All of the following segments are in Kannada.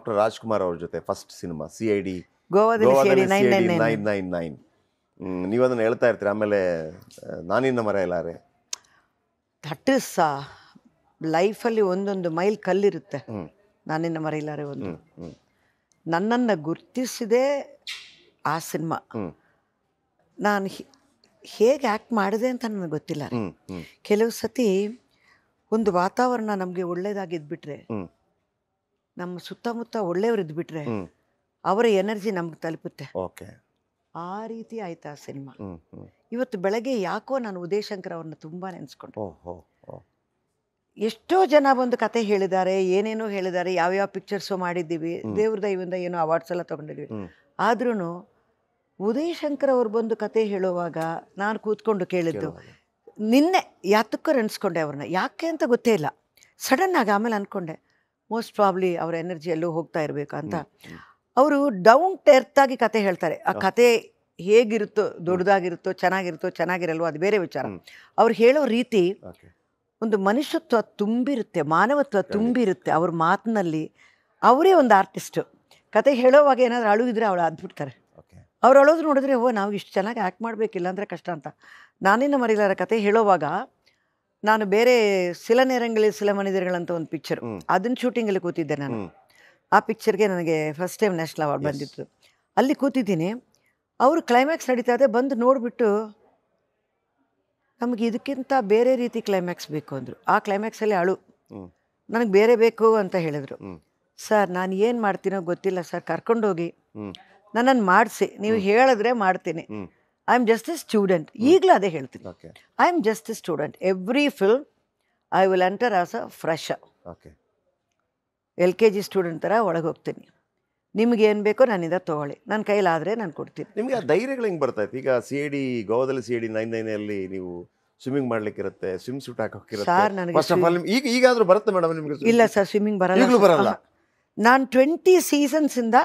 ಡಾಕ್ಟರ್ ರಾಜ್ಕುಮಾರ್ ಅವ್ರ ಜೊತೆ first cinema C I D nine nine nine ನೀವು ಅದನ್ನು ಹೇಳ್ತಾ ಇರ್ತೀರಿ ಆಮೇಲೆ ನಾನಿನ್ನ ಮರೆಯಲಾರೆ ದಟ್ ಇಸ್ ಲೈಫಲ್ಲಿ ಒಂದೊಂದು ಮೈಲ್ ಕಲ್ಲಿರುತ್ತೆ ನಾನಿನ್ನ ಮರೆಯಲಾರೆ ಒಂದು ನನ್ನನ್ನು ಗುರುತಿಸಿದೆ ಆ ಸಿನಿಮಾ ನಾನು ಹೇಗೆ ಆ್ಯಕ್ಟ್ ಮಾಡಿದೆ ಅಂತ ನನಗೆ ಗೊತ್ತಿಲ್ಲ ಕೆಲವು ಸತಿ ಒಂದು ವಾತಾವರಣ ನಮಗೆ ಒಳ್ಳೇದಾಗಿದ್ಬಿಟ್ರೆ ನಮ್ಮ ಸುತ್ತಮುತ್ತ ಒಳ್ಳೆಯವ್ರು ಇದ್ಬಿಟ್ರೆ ಅವರ ಎನರ್ಜಿ ನಮ್ಗೆ ತಲುಪುತ್ತೆ ಓಕೆ ಆ ರೀತಿ ಆಯ್ತು ಆ ಸಿನಿಮಾ ಇವತ್ತು ಬೆಳಗ್ಗೆ ಯಾಕೋ ನಾನು ಶಂಕರ್ ಅವ್ರನ್ನ ತುಂಬ ನೆನೆಸ್ಕೊಂಡೆ ಎಷ್ಟೋ ಜನ ಬಂದು ಕತೆ ಹೇಳಿದ್ದಾರೆ ಏನೇನೋ ಹೇಳಿದ್ದಾರೆ ಯಾವ್ಯಾವ ಪಿಕ್ಚರ್ಸು ಮಾಡಿದ್ದೀವಿ ದೇವ್ರದ ಇವಿಂದ ಏನೋ ಅವಾರ್ಡ್ಸ್ ಎಲ್ಲ ತೊಗೊಂಡಿದ್ವಿ ಆದ್ರೂ ಶಂಕರ್ ಅವ್ರು ಬಂದು ಕತೆ ಹೇಳುವಾಗ ನಾನು ಕೂತ್ಕೊಂಡು ಕೇಳಿದ್ದು ನಿನ್ನೆ ಯಾತಕ್ಕೂ ನೆನೆಸ್ಕೊಂಡೆ ಅವ್ರನ್ನ ಯಾಕೆ ಅಂತ ಗೊತ್ತೇ ಇಲ್ಲ ಸಡನ್ನಾಗಿ ಆಮೇಲೆ ಅಂದ್ಕೊಂಡೆ ಮೋಸ್ಟ್ ಪ್ರಾಬ್ಲಿ ಅವರ ಎನರ್ಜಿ ಎಲ್ಲೋ ಹೋಗ್ತಾ ಅಂತ ಅವರು ಡೌನ್ ಟೆರ್ತಾಗಿ ಕತೆ ಹೇಳ್ತಾರೆ ಆ ಕತೆ ಹೇಗಿರುತ್ತೋ ದೊಡ್ಡದಾಗಿರುತ್ತೋ ಚೆನ್ನಾಗಿರುತ್ತೋ ಚೆನ್ನಾಗಿರಲ್ವೋ ಅದು ಬೇರೆ ವಿಚಾರ ಅವ್ರು ಹೇಳೋ ರೀತಿ ಒಂದು ಮನುಷ್ಯತ್ವ ತುಂಬಿರುತ್ತೆ ಮಾನವತ್ವ ತುಂಬಿರುತ್ತೆ ಅವ್ರ ಮಾತಿನಲ್ಲಿ ಅವರೇ ಒಂದು ಆರ್ಟಿಸ್ಟು ಕತೆ ಹೇಳೋವಾಗ ಏನಾದರೂ ಅಳುಗಿದ್ರೆ ಅವಳು ಅದ್ಬಿಡ್ತಾರೆ ಅವ್ರು ಅಳೋದು ನೋಡಿದ್ರೆ ಓ ನಾವು ಇಷ್ಟು ಚೆನ್ನಾಗಿ ಆ್ಯಕ್ಟ್ ಮಾಡಬೇಕಿಲ್ಲ ಅಂದರೆ ಕಷ್ಟ ಅಂತ ನಾನೇನು ಮರಿಲಾರ ಕತೆ ಹೇಳೋವಾಗ ನಾನು ಬೇರೆ ಸಿಲ ನೇರಂಗಲ್ಲಿ ಸಿಲ ಒಂದು ಪಿಕ್ಚರ್ ಅದನ್ನ ಶೂಟಿಂಗಲ್ಲಿ ಕೂತಿದ್ದೆ ನಾನು ಆ ಪಿಕ್ಚರ್ಗೆ ನನಗೆ ಫಸ್ಟ್ ಟೈಮ್ ನ್ಯಾಷನಲ್ ಅವಾರ್ಡ್ ಬಂದಿತ್ತು ಅಲ್ಲಿ ಕೂತಿದ್ದೀನಿ ಅವರು ಕ್ಲೈಮ್ಯಾಕ್ಸ್ ನಡೀತಾ ಇದೆ ಬಂದು ನೋಡಿಬಿಟ್ಟು ನಮಗೆ ಇದಕ್ಕಿಂತ ಬೇರೆ ರೀತಿ ಕ್ಲೈಮ್ಯಾಕ್ಸ್ ಬೇಕು ಅಂದರು ಆ ಕ್ಲೈಮ್ಯಾಕ್ಸಲ್ಲಿ ಅಳು ನನಗೆ ಬೇರೆ ಬೇಕು ಅಂತ ಹೇಳಿದರು ಸರ್ ನಾನು ಏನು ಮಾಡ್ತೀನೋ ಗೊತ್ತಿಲ್ಲ ಸರ್ ಕರ್ಕೊಂಡೋಗಿ ನನ್ನನ್ನು ಮಾಡಿಸಿ ನೀವು ಹೇಳಿದ್ರೆ ಮಾಡ್ತೀನಿ I am just a student ಈಗಲೂ ಅದೇ ಹೇಳ್ತೀನಿ I am just a student every film I will enter as a fresh L K G student ಥರ ಒಳಗೆ ಹೋಗ್ತೀನಿ ನಿಮ್ಗೆ ಏನು ಬೇಕೋ ನಾನಿಂದ ತೊಗೊಳ್ಳಿ ನನ್ನ ಕೈಲಾದರೆ ನಾನು ಕೊಡ್ತೀನಿ ನಿಮಗೆ ಆ ಧೈರ್ಯಗಳು ಹೆಂಗೆ ಬರ್ತಾಯಿತ್ತು ಈಗ ಸಿ ಎ ಡಿ ಗೋವಾದಲ್ಲಿ ಸಿ ಎ ಡಿ ನೈನ್ ನೀವು ಸ್ವಿಮ್ಮಿಂಗ್ ಮಾಡ್ಲಿಕ್ಕಿರುತ್ತೆ ಸ್ವಿಮ್ ಸೂಟ್ ಹಾಕೋಕ್ಕಿರುತ್ತೆ ಸರ್ ನನಗೆ ಈಗ ಈಗಾದರೂ ಬರುತ್ತೆ ಮೇಡಮ್ ನಿಮಗೆ ಇಲ್ಲ ಸರ್ ಸ್ವಿಮ್ಮಿಂಗ್ ಬರಲ್ಲ ಈಗಲೂ ಬರಲ್ಲ ನಾನು ಟ್ವೆಂಟಿ ಸೀಸನ್ಸಿಂದ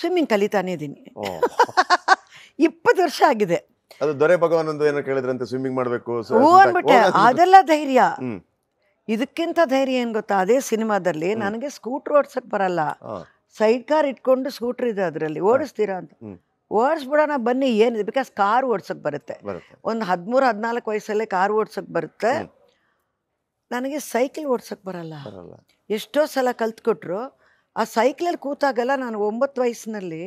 ಸ್ವಿಮ್ಮಿಂಗ್ ಕಲಿತಾನೇ ಇದ್ದೀನಿ ಇಪ್ಪತ್ತು ವರ್ಷ ಆಗಿದೆ ಅದು ದೊರೆ ಭಗವಾನ್ ಒಂದು ಏನೋ ಕೇಳಿದ್ರಂತೆ ಸ್ವಿಮ್ಮಿಂಗ್ ಮಾಡಬೇಕು ಹೂ ಅಂದ್ಬಿಟ್ಟೆ ಅದೆಲ್ಲ ಧೈರ್ಯ ಇದಕ್ಕಿಂತ ಧೈರ್ಯ ಏನು ಗೊತ್ತಾ ಅದೇ ಸಿನಿಮಾದಲ್ಲಿ ನನಗೆ ಸ್ಕೂಟ್ರ್ ಓಡ್ಸಕ್ ಬರಲ್ಲ ಸೈಡ್ ಕಾರ್ ಇಟ್ಕೊಂಡು ಸ್ಕೂಟ್ರ್ ಇದೆ ಅದರಲ್ಲಿ ಓಡಿಸ್ತೀರಾ ಅಂತ ಓಡಿಸ್ಬಿಡೋಣ ಬನ್ನಿ ಏನಿದೆ ಬಿಕಾಸ್ ಕಾರ್ ಓಡ್ಸಕ್ ಬರುತ್ತೆ ಒಂದು ಹದಿಮೂರು ಹದಿನಾಲ್ಕು ವಯಸ್ಸಲ್ಲೇ ಕಾರ್ ಓಡ್ಸಕ್ ಬರುತ್ತೆ ನನಗೆ ಸೈಕಲ್ ಓಡ್ಸಕ್ ಬರಲ್ಲ ಎಷ್ಟೋ ಸಲ ಕಲ್ತ್ಕೊಟ್ರು ಆ ಸೈಕಲಲ್ಲಿ ಕೂತಾಗಲ್ಲ ನಾನು ಒಂಬತ್ತು ವಯಸ್ಸಿನಲ್ಲಿ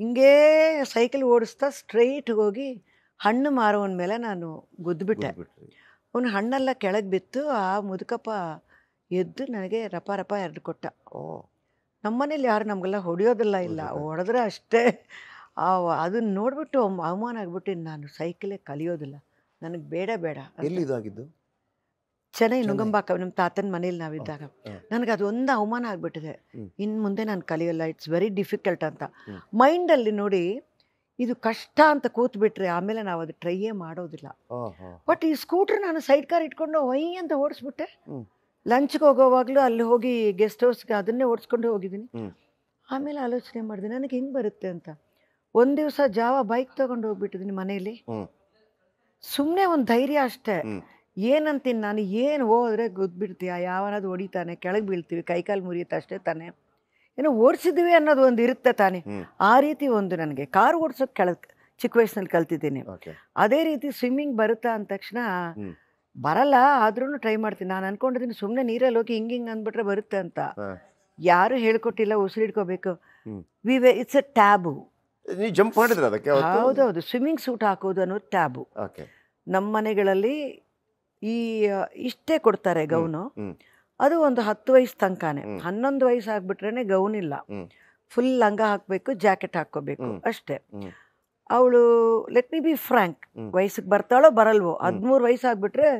ಹಿಂಗೇ ಸೈಕಲ್ ಓಡಿಸ್ತಾ ಸ್ಟ್ರೈಟ್ ಹೋಗಿ ಹಣ್ಣು ಮಾರೋವನ ಮೇಲೆ ನಾನು ಗುದ್ದುಬಿಟ್ಟೆ ಅವನು ಹಣ್ಣೆಲ್ಲ ಕೆಳಗೆ ಬಿತ್ತು ಆ ಮುದುಕಪ್ಪ ಎದ್ದು ನನಗೆ ರಪ ರಪ ಎರಡು ಕೊಟ್ಟ ಓ ನಮ್ಮನೇಲಿ ಯಾರು ನಮಗೆಲ್ಲ ಹೊಡೆಯೋದಿಲ್ಲ ಇಲ್ಲ ಹೊಡೆದ್ರೆ ಅಷ್ಟೇ ಅದನ್ನ ನೋಡಿಬಿಟ್ಟು ಅವಮಾನ ಆಗ್ಬಿಟ್ಟು ನಾನು ಸೈಕಲೇ ಕಲಿಯೋದಿಲ್ಲ ನನಗೆ ಬೇಡ ಬೇಡ ಎಲ್ಲಿ ಇದಾಗಿದ್ದು ಚೆನ್ನೈ ನುಗಂಬಾಕ ನಮ್ಮ ತಾತನ ಮನೇಲಿ ನಾವಿದ್ದಾಗ ನನಗೆ ಅದು ಒಂದು ಅವಮಾನ ಆಗಿಬಿಟ್ಟಿದೆ ಇನ್ನು ಮುಂದೆ ನಾನು ಕಲಿಯಲ್ಲ ಇಟ್ಸ್ ವೆರಿ ಡಿಫಿಕಲ್ಟ್ ಅಂತ ಮೈಂಡಲ್ಲಿ ನೋಡಿ ಇದು ಕಷ್ಟ ಅಂತ ಕೂತ್ಬಿಟ್ರೆ ಆಮೇಲೆ ನಾವು ಅದು ಟ್ರೈಯೇ ಮಾಡೋದಿಲ್ಲ ಬಟ್ ಈ ಸ್ಕೂಟ್ರ್ ನಾನು ಸೈಡ್ ಕಾರ್ ಇಟ್ಕೊಂಡು ಒಯ್ ಅಂತ ಓಡಿಸ್ಬಿಟ್ಟೆ ಲಂಚ್ಗೆ ಹೋಗೋವಾಗಲೂ ಅಲ್ಲಿ ಹೋಗಿ ಗೆಸ್ಟ್ ಹೌಸ್ಗೆ ಅದನ್ನೇ ಓಡಿಸ್ಕೊಂಡು ಹೋಗಿದ್ದೀನಿ ಆಮೇಲೆ ಆಲೋಚನೆ ಮಾಡಿದೆ ನನಗೆ ಹಿಂಗೆ ಬರುತ್ತೆ ಅಂತ ಒಂದು ದಿವಸ ಜಾವ ಬೈಕ್ ತಗೊಂಡು ಹೋಗ್ಬಿಟ್ಟಿದ್ದೀನಿ ಮನೇಲಿ ಸುಮ್ಮನೆ ಒಂದು ಧೈರ್ಯ ಅಷ್ಟೇ ಏನಂತೀನಿ ನಾನು ಏನು ಹೋದ್ರೆ ಗುದ್ಬಿಡ್ತೀಯ ಯಾವನಾದ್ರು ಹೊಡಿತಾನೆ ಕೆಳಗೆ ಬೀಳ್ತೀವಿ ಕೈಕಾಲು ಮುರಿಯುತ್ತೆ ಅಷ್ಟೇ ತಾನೆ ಏನೋ ಓಡಿಸಿದ್ವಿ ಅನ್ನೋದು ಒಂದು ಇರುತ್ತೆ ತಾನೆ ಆ ರೀತಿ ಒಂದು ನನಗೆ ಕಾರ್ ಓಡಿಸೋಕೆ ಕೆಳ ಚಿಕ್ಕ ವಯಸ್ಸಿನಲ್ಲಿ ಕಲ್ತಿದ್ದೀನಿ ಅದೇ ರೀತಿ ಸ್ವಿಮ್ಮಿಂಗ್ ಬರುತ್ತಾ ಅಂದ ತಕ್ಷಣ ಬರಲ್ಲ ಆದ್ರೂ ಟ್ರೈ ಮಾಡ್ತೀನಿ ನಾನು ಅನ್ಕೊಂಡಿದ್ದೀನಿ ಸುಮ್ಮನೆ ನೀರಲ್ಲಿ ಹೋಗಿ ಹಿಂಗೆ ಹಿಂಗೆ ಅಂದ್ಬಿಟ್ರೆ ಬರುತ್ತೆ ಅಂತ ಯಾರು ಹೇಳ್ಕೊಟ್ಟಿಲ್ಲ ಉಸಿರಿಡ್ಕೋಬೇಕು ವಿ ವೇ ಇಟ್ಸ್ ಎ ಟ್ಯಾಬು ಜಂಪ್ ಮಾಡಿದ್ರೆ ಅದಕ್ಕೆ ಹೌದೌದು ಸ್ವಿಮ್ಮಿಂಗ್ ಸೂಟ್ ಹಾಕೋದು ಅನ್ನೋದು ಟ್ಯಾಬು ನಮ್ಮ ಮನೆಗಳಲ್ಲಿ ಈ ಇಷ್ಟೇ ಕೊಡ್ತಾರೆ ಗೌನು ಅದು ಒಂದು ಹತ್ತು ವಯಸ್ಸು ತನಕಾನೆ ಹನ್ನೊಂದು ವಯಸ್ಸು ಆಗ್ಬಿಟ್ರೇನೆ ಗೌನ್ ಇಲ್ಲ ಫುಲ್ ಲಂಗ ಹಾಕಬೇಕು ಜಾಕೆಟ್ ಹಾಕೋಬೇಕು ಅಷ್ಟೇ ಅವಳು ಲೆಟ್ ಮಿ ಬಿ ಫ್ರ್ಯಾಂಕ್ ವಯಸ್ಸಿಗೆ ಬರ್ತಾಳೋ ಬರಲ್ವೋ ಹದಿಮೂರು ವಯಸ್ಸಾಗ್ಬಿಟ್ರೆ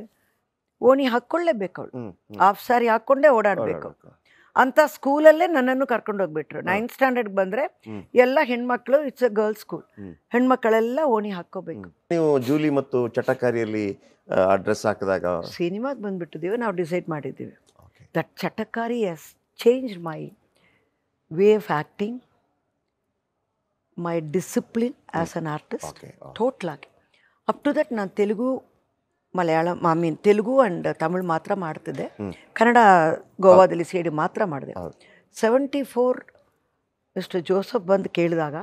ಓಣಿ ಹಾಕ್ಕೊಳ್ಳೇಬೇಕು ಅವಳು ಹಾಫ್ ಸಾರಿ ಹಾಕ್ಕೊಂಡೇ ಓಡಾಡಬೇಕು ಅಂತ ಸ್ಕೂಲಲ್ಲೇ ನನ್ನನ್ನು ಹೋಗ್ಬಿಟ್ರು ನೈನ್ತ್ ಸ್ಟ್ಯಾಂಡರ್ಡ್ ಬಂದರೆ ಎಲ್ಲ ಹೆಣ್ಮಕ್ಳು ಇಟ್ಸ್ ಅ ಗರ್ಲ್ಸ್ ಸ್ಕೂಲ್ ಹೆಣ್ಮಕ್ಳೆಲ್ಲ ಓಣಿ ಹಾಕೋಬೇಕು ನೀವು ಜೂಲಿ ಮತ್ತು ಚಟಕಾರಿಯಲ್ಲಿ ಅಡ್ರೆಸ್ ಹಾಕಿದಾಗ ಸಿನಿಮಾಗೆ ಬಂದುಬಿಟ್ಟಿದ್ದೀವಿ ನಾವು ಡಿಸೈಡ್ ಮಾಡಿದ್ದೀವಿ ದಟ್ ಚಟಕಾರಿ is change my way of acting my discipline as an artist ಟೋಟ್ಲಾಗಿ ಅಪ್ ಟು ದಟ್ ನಾನು Telugu Malayalam I mean Telugu and Tamil ಮಾತ್ರ ಮಾಡ್ತಿದ್ದೆ ಕನ್ನಡ ಗೋವಾದಲ್ಲಿ ಸೇರಿ ಮಾತ್ರ ಮಾಡಿದೆ ಸೆವೆಂಟಿ ಫೋರ್ ಇಷ್ಟು ಜೋಸಫ್ ಬಂದು ಕೇಳಿದಾಗ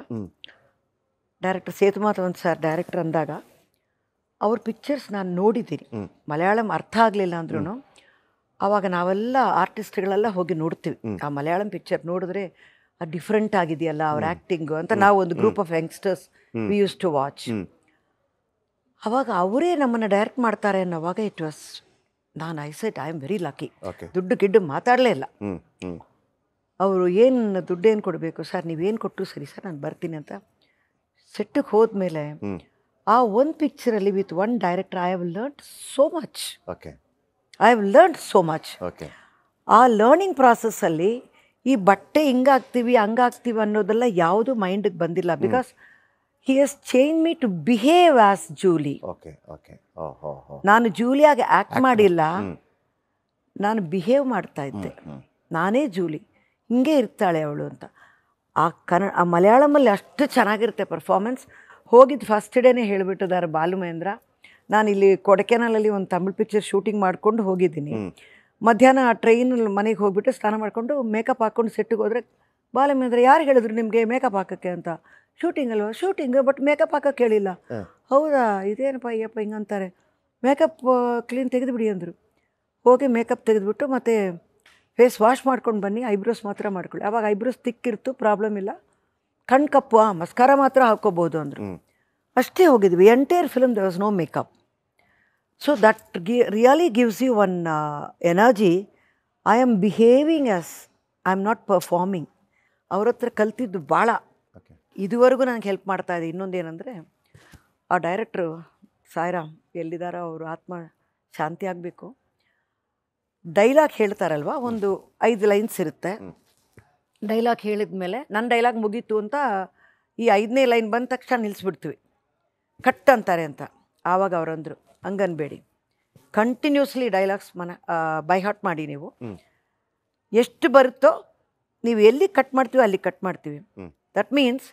ಡೈರೆಕ್ಟರ್ ಒಂದು ಸರ್ ಡೈರೆಕ್ಟರ್ ಅಂದಾಗ ಅವ್ರ ಪಿಕ್ಚರ್ಸ್ ನಾನು ನೋಡಿದ್ದೀನಿ ಮಲಯಾಳಂ ಅರ್ಥ ಆಗಲಿಲ್ಲ ಅಂದ್ರೂ ಆವಾಗ ನಾವೆಲ್ಲ ಆರ್ಟಿಸ್ಟ್ಗಳೆಲ್ಲ ಹೋಗಿ ನೋಡ್ತೀವಿ ಆ ಮಲಯಾಳಂ ಪಿಕ್ಚರ್ ನೋಡಿದ್ರೆ ಅದು ಡಿಫ್ರೆಂಟ್ ಆಗಿದೆಯಲ್ಲ ಅವ್ರ ಆ್ಯಕ್ಟಿಂಗು ಅಂತ ನಾವು ಒಂದು group of youngsters we use to watch ಅವಾಗ ಅವರೇ ನಮ್ಮನ್ನು ಡೈರೆಕ್ಟ್ ಮಾಡ್ತಾರೆ ಅನ್ನೋವಾಗ ಇಟ್ ವಾಸ್ ನಾನು I said I am very lucky ದುಡ್ಡು ಗಿಡ್ಡು ಮಾತಾಡಲೇ ಇಲ್ಲ ಅವರು ಏನು ಏನು ಕೊಡಬೇಕು ಸರ್ ನೀವೇನು ಕೊಟ್ಟು ಸರಿ ಸರ್ ನಾನು ಬರ್ತೀನಿ ಅಂತ ಸೆಟ್ಟಿಗೆ ಹೋದ್ಮೇಲೆ ಆ ಒಂದು ಪಿಕ್ಚರಲ್ಲಿ with one director I have learn so much okay I have learn so much okay ಆ ಲರ್ನಿಂಗ್ ಪ್ರಾಸೆಸ್ಸಲ್ಲಿ ಈ ಬಟ್ಟೆ ಹಿಂಗಾಗ್ತೀವಿ ಹಂಗಾಗ್ತೀವಿ ಅನ್ನೋದೆಲ್ಲ ಯಾವುದು ಮೈಂಡಿಗೆ ಬಂದಿಲ್ಲ because he has change me to behave as Julie okay ನಾನು ಜೂಲಿಯಾಗಿ ಆ್ಯಕ್ಟ್ ಮಾಡಿಲ್ಲ ನಾನು ಬಿಹೇವ್ ಮಾಡ್ತಾ ಇದ್ದೆ ನಾನೇ ಜೂಲಿ ಹಿಂಗೆ ಇರ್ತಾಳೆ ಅವಳು ಅಂತ ಆ ಕನ್ನಡ ಆ ಮಲಯಾಳಮಲ್ಲಿ ಅಷ್ಟು ಚೆನ್ನಾಗಿರುತ್ತೆ ಪರ್ಫಾರ್ಮೆನ್ಸ್ ಹೋಗಿದ್ದು ಫಸ್ಟ್ ಡೇನೇ ಹೇಳಿಬಿಟ್ಟಿದ್ದಾರೆ ಬಾಲು ಮಹೇಂದ್ರ ನಾನು ಇಲ್ಲಿ ಕೊಡಕೆನಲ್ಲಿ ಒಂದು ತಮಿಳ್ ಪಿಕ್ಚರ್ ಶೂಟಿಂಗ್ ಮಾಡಿಕೊಂಡು ಹೋಗಿದ್ದೀನಿ ಮಧ್ಯಾಹ್ನ ಟ್ರೈನಲ್ಲಿ ಮನೆಗೆ ಹೋಗಿಬಿಟ್ಟು ಸ್ನಾನ ಮಾಡಿಕೊಂಡು ಮೇಕಪ್ ಹಾಕ್ಕೊಂಡು ಸೆಟ್ಟಿಗೆ ಹೋದರೆ ಬಾಲು ಮಹೇಂದ್ರ ಯಾರು ಹೇಳಿದ್ರು ನಿಮಗೆ ಮೇಕಪ್ ಹಾಕೋಕ್ಕೆ ಅಂತ ಶೂಟಿಂಗ್ ಅಲ್ವಾ ಶೂಟಿಂಗ್ ಬಟ್ ಮೇಕಪ್ ಹಾಕೋಕ್ಕೆ ಕೇಳಿಲ್ಲ ಹೌದಾ ಇದೇನಪ್ಪ ಅಯ್ಯಪ್ಪ ಅಂತಾರೆ ಮೇಕಪ್ ಕ್ಲೀನ್ ತೆಗೆದುಬಿಡಿ ಅಂದರು ಹೋಗಿ ಮೇಕಪ್ ತೆಗೆದುಬಿಟ್ಟು ಮತ್ತು ಫೇಸ್ ವಾಶ್ ಮಾಡ್ಕೊಂಡು ಬನ್ನಿ ಐಬ್ರೋಸ್ ಮಾತ್ರ ಮಾಡ್ಕೊಳ್ಳಿ ಅವಾಗ ಐಬ್ರೋಸ್ ತಿಕ್ಕಿರ್ತು ಪ್ರಾಬ್ಲಮ್ ಇಲ್ಲ ಕಣ್ ಕಪ್ಪು ಆ ಮಸ್ಕಾರ ಮಾತ್ರ ಹಾಕ್ಕೋಬೋದು ಅಂದರು ಅಷ್ಟೇ ಹೋಗಿದ್ವಿ entire film they was no makeup so that ಗಿ really gives you one energy I am behaving as I am not performing ಅವ್ರ ಹತ್ರ ಕಲ್ತಿದ್ದು ಭಾಳ ಇದುವರೆಗೂ ನನಗೆ ಹೆಲ್ಪ್ ಮಾಡ್ತಾ ಇದೆ ಏನಂದರೆ ಆ ಡೈರೆಕ್ಟ್ರು ಸಾಯಿರಾಮ್ ಎಲ್ಲಿದ್ದಾರೋ ಅವರು ಆತ್ಮ ಶಾಂತಿ ಆಗಬೇಕು ಡೈಲಾಗ್ ಹೇಳ್ತಾರಲ್ವ ಒಂದು ಐದು ಲೈನ್ಸ್ ಇರುತ್ತೆ ಡೈಲಾಗ್ ಹೇಳಿದ ಮೇಲೆ ನನ್ನ ಡೈಲಾಗ್ ಮುಗೀತು ಅಂತ ಈ ಐದನೇ ಲೈನ್ ಬಂದ ತಕ್ಷಣ ನಿಲ್ಲಿಸ್ಬಿಡ್ತೀವಿ ಕಟ್ ಅಂತಾರೆ ಅಂತ ಆವಾಗ ಅವರಂದರು ಹಂಗನ್ಬೇಡಿ ಕಂಟಿನ್ಯೂಸ್ಲಿ ಡೈಲಾಗ್ಸ್ ಮನ ಬೈ ಹಾಟ್ ಮಾಡಿ ನೀವು ಎಷ್ಟು ಬರುತ್ತೋ ನೀವು ಎಲ್ಲಿ ಕಟ್ ಮಾಡ್ತೀವಿ ಅಲ್ಲಿ ಕಟ್ ಮಾಡ್ತೀವಿ that means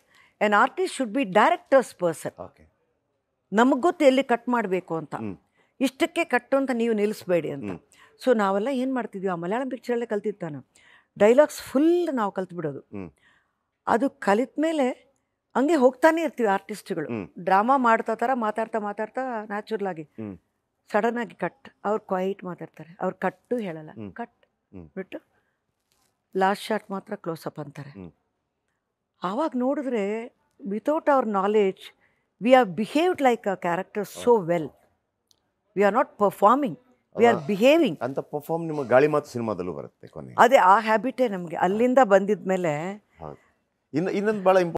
an artist should be directors person ನಮಗೆ ಗೊತ್ತು ಎಲ್ಲಿ ಕಟ್ ಮಾಡಬೇಕು ಅಂತ ಇಷ್ಟಕ್ಕೆ ಕಟ್ಟು ಅಂತ ನೀವು ನಿಲ್ಲಿಸ್ಬೇಡಿ ಅಂತ ಸೊ ನಾವೆಲ್ಲ ಏನು ಮಾಡ್ತಿದ್ವಿ ಆ ಮಲಯಾಳಂ ಪಿಕ್ಚರಲ್ಲೇ ಕಲ್ತಿದ್ದ ಡೈಲಾಗ್ಸ್ ಫುಲ್ ನಾವು ಬಿಡೋದು ಅದು ಕಲಿತ ಮೇಲೆ ಹಂಗೆ ಹೋಗ್ತಾನೆ ಇರ್ತೀವಿ ಆರ್ಟಿಸ್ಟ್ಗಳು ಡ್ರಾಮಾ ಮಾಡ್ತಾ ಥರ ಮಾತಾಡ್ತಾ ಮಾತಾಡ್ತಾ ನ್ಯಾಚುರಲ್ ಆಗಿ ಸಡನ್ ಆಗಿ ಕಟ್ ಅವ್ರು ಕ್ವೈಟ್ ಮಾತಾಡ್ತಾರೆ ಅವ್ರು ಕಟ್ಟು ಹೇಳಲ್ಲ ಕಟ್ ಬಿಟ್ಟು ಲಾಸ್ಟ್ ಶಾಟ್ ಮಾತ್ರ ಕ್ಲೋಸ್ ಅಪ್ ಅಂತಾರೆ ಆವಾಗ ನೋಡಿದ್ರೆ without our knowledge we are behaved like a character so well we are not performing we are behaving ಅಂತ ಪರ್ಫಾರ್ಮ್ ನಿಮ್ಮ ಗಾಳಿ ಮಾತು ಸಿನಿಮಾದಲ್ಲೂ ಬರುತ್ತೆ ಅದೇ ಆ ಹ್ಯಾಬಿಟೇ ನಮಗೆ ಅಲ್ಲಿಂದ ಬಂದಿದ್ಮೇಲೆ ಇನ್ನು ಇನ್ನೊಂದು ಭಾಳ ಇಂಪಾರ್ಟೆಂಟ್